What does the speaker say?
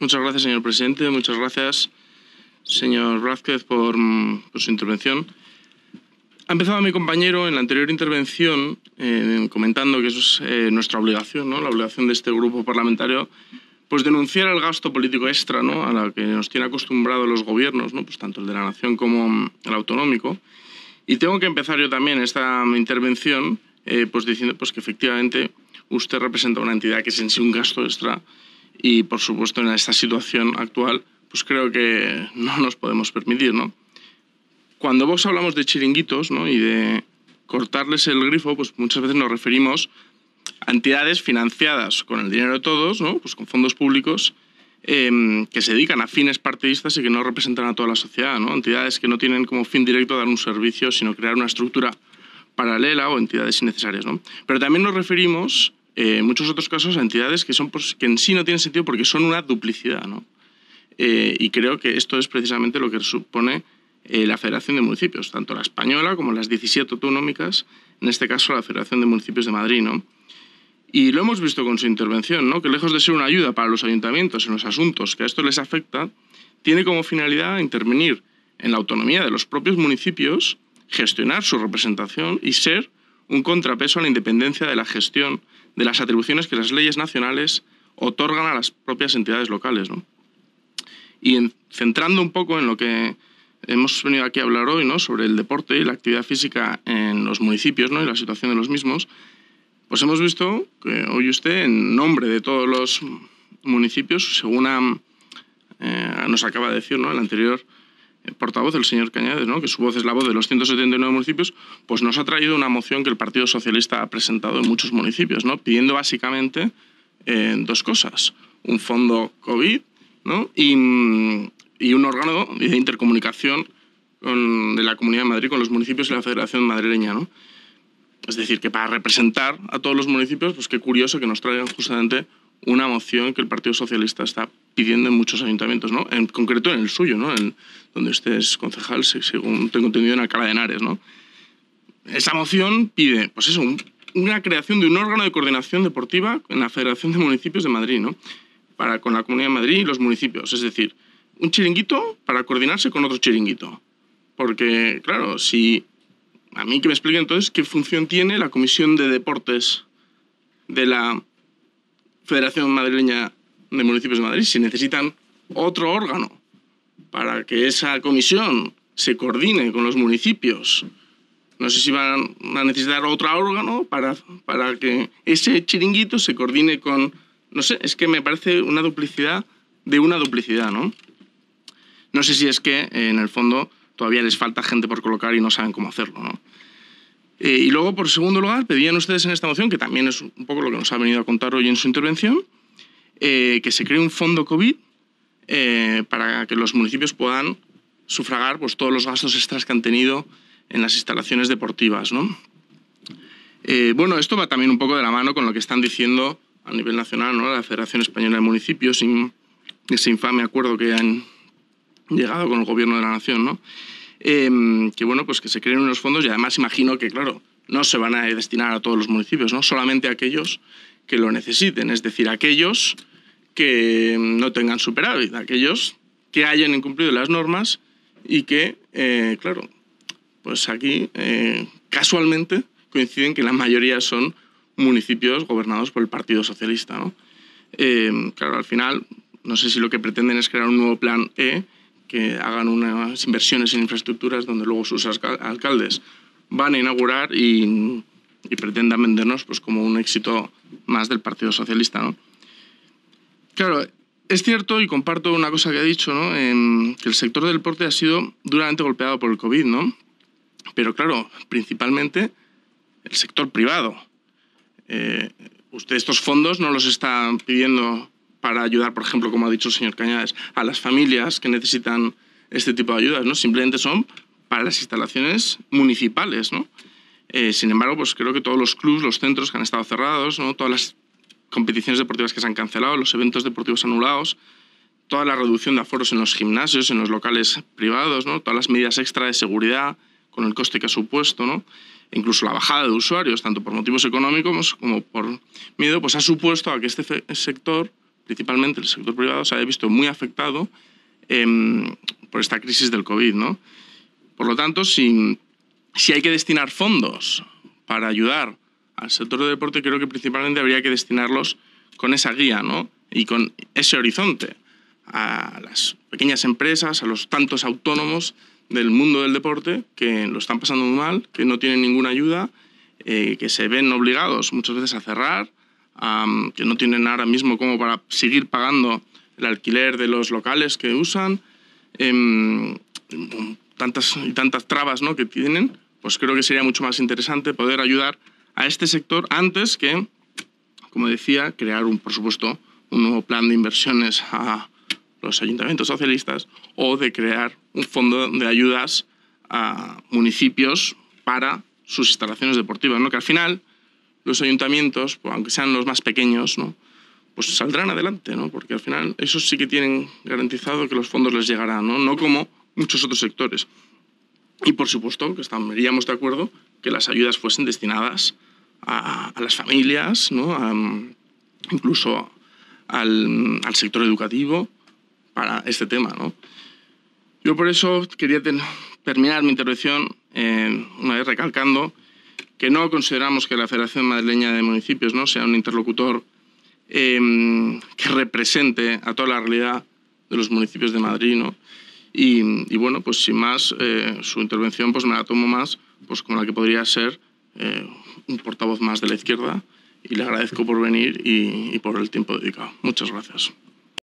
Muchas gracias, señor presidente. Muchas gracias, señor Vázquez, por, su intervención. Ha empezado mi compañero en la anterior intervención eh, comentando que eso es eh, nuestra obligación, ¿no? la obligación de este grupo parlamentario, pues denunciar el gasto político extra ¿no? a la que nos tiene acostumbrados los gobiernos, ¿no? pues tanto el de la nación como el autonómico. Y tengo que empezar yo también esta intervención eh, pues diciendo pues que efectivamente usted representa una entidad que es en sí un gasto extra y por supuesto en esta situación actual, pues creo que no nos podemos permitir, ¿no? Cuando vos hablamos de chiringuitos ¿no? y de cortarles el grifo, pues muchas veces nos referimos a entidades financiadas con el dinero de todos, ¿no? pues con fondos públicos, em, que se dedican a fines partidistas y que no representan a toda la sociedad, ¿no? entidades que no tienen como fin directo dar un servicio, sino crear una estructura paralela o entidades innecesarias. ¿no? Pero también nos referimos en eh, muchos otros casos a entidades que, son, que en sí no tienen sentido porque son una duplicidad. ¿no? Eh, y creo que esto es precisamente lo que supone eh, la Federación de Municipios, tanto la española como las 17 autonómicas, en este caso la Federación de Municipios de Madrid. ¿no? Y lo hemos visto con su intervención, ¿no? que lejos de ser una ayuda para los ayuntamientos en los asuntos que a esto les afecta, tiene como finalidad intervenir en la autonomía de los propios municipios, gestionar su representación y ser un contrapeso a la independencia de la gestión de las atribuciones que las leyes nacionales otorgan a las propias entidades locales. Y centrando un poco en lo que hemos venido aquí a hablar hoy, ¿no? sobre el deporte y la actividad física en los municipios ¿no? y la situación de los mismos, pues hemos visto que hoy usted, en nombre de todos los municipios, según eh, nos acaba de decir ¿no? el anterior portavoz, del señor Cañades, ¿no? que su voz es la voz de los 179 municipios, pues nos ha traído una moción que el Partido Socialista ha presentado en muchos municipios, ¿no? pidiendo básicamente eh, dos cosas, un fondo COVID mm, y, un órgano de intercomunicación de la Comunidad de Madrid con los municipios y la Federación Madrileña. Es decir, que para representar a todos los municipios, pues qué curioso que nos traigan justamente una moción que el Partido Socialista está pidiendo en muchos ayuntamientos, ¿no? En concreto en el suyo, ¿no? En donde usted es concejal, según tengo entendido, en Alcalá de Henares, ¿no? Esa moción pide, pues eso, una creación de un órgano de coordinación deportiva en la Federación de Municipios de Madrid, ¿no? Para, con la Comunidad de Madrid y los municipios. Es decir, un chiringuito para coordinarse con otro chiringuito. Porque, claro, si... A mí que me explique entonces qué función tiene la Comisión de Deportes de la Federación Madrileña de municipios de Madrid, si necesitan otro órgano para que esa comisión se coordine con los municipios, no sé si van a necesitar otro órgano para, para que ese chiringuito se coordine con, no sé, es que me parece una duplicidad de una duplicidad, ¿no? No sé si es que eh, en el fondo todavía les falta gente por colocar y no saben cómo hacerlo, ¿no? Eh, y luego, por segundo lugar, pedían ustedes en esta moción, que también es un poco lo que nos ha venido a contar hoy en su intervención, eh, que se cree un fondo COVID eh, para que los municipios puedan sufragar pues, todos los gastos extras que han tenido en las instalaciones deportivas. ¿no? Eh, bueno, esto va también un poco de la mano con lo que están diciendo a nivel nacional ¿no? la Federación Española de Municipios y ese infame acuerdo que han llegado con el gobierno de la nación, ¿no? Em, que bueno, pues que se creen unos fondos y además imagino que, claro, no se van a destinar a todos los municipios, ¿no? Solamente a aquellos que lo necesiten, es decir, aquellos que no tengan superávit, aquellos que hayan incumplido las normas y que, eh, claro, pues aquí eh, casualmente coinciden que la mayoría son municipios gobernados por el Partido Socialista. ¿no? Eh, claro, al final, no sé si lo que pretenden es crear un nuevo plan E, que hagan unas inversiones en infraestructuras donde luego sus alcaldes van a inaugurar y y pretendan vendernos pues, como un éxito más del Partido Socialista. ¿no? Claro, es cierto y comparto una cosa que ha dicho, ¿no? en em, que el sector del deporte ha sido duramente golpeado por el COVID, ¿no? pero claro, principalmente el sector privado. Eh, usted estos fondos no los está pidiendo para ayudar, por ejemplo, como ha dicho el señor Cañadas, a las familias que necesitan este tipo de ayudas, ¿no? Simplemente son para las instalaciones municipales, ¿no? Eh, sin embargo, pues creo que todos los clubes, los centros que han estado cerrados, ¿no? todas las competiciones deportivas que se han cancelado, los eventos deportivos anulados, toda la reducción de aforos en los gimnasios, en los locales privados, ¿no? todas las medidas extra de seguridad con el coste que ha supuesto, ¿no? incluso la bajada de usuarios, tanto por motivos económicos como por miedo, pues ha supuesto a que este sector, principalmente el sector privado, se haya visto muy afectado em, por esta crisis del COVID. ¿no? Por lo tanto, sin si hay que destinar fondos para ayudar al sector del deporte, creo que principalmente habría que destinarlos con esa guía ¿no? y con ese horizonte a las pequeñas empresas, a los tantos autónomos del mundo del deporte que lo están pasando mal, que no tienen ninguna ayuda, eh, que se ven obligados muchas veces a cerrar, que no tienen ahora mismo como para seguir pagando el alquiler de los locales que usan, em, tantas y tantas trabas ¿no? que tienen pues creo que sería mucho más interesante poder ayudar a este sector antes que, como decía, crear, un, por supuesto, un nuevo plan de inversiones a los ayuntamientos socialistas o de crear un fondo de ayudas a municipios para sus instalaciones deportivas, ¿no? que al final los ayuntamientos, pues, aunque sean los más pequeños, ¿no? pues saldrán adelante, ¿no? porque al final esos sí que tienen garantizado que los fondos les llegarán, no, no como muchos otros sectores. Y por supuesto que estaríamos de acuerdo que las ayudas fuesen destinadas a, las familias, ¿no? incluso al, al, sector educativo para este tema. ¿no? Yo por eso quería terminar mi intervención eh, una vez recalcando que no consideramos que la Federación Madrileña de Municipios ¿no? sea un interlocutor eh, que represente a toda la realidad de los municipios de Madrid. ¿no? Y, bueno, pues sin más, eh, su intervención pues me la tomo más pues como la que podría ser eh, un portavoz más de la izquierda y le agradezco por venir y por el tiempo dedicado. Muchas gracias.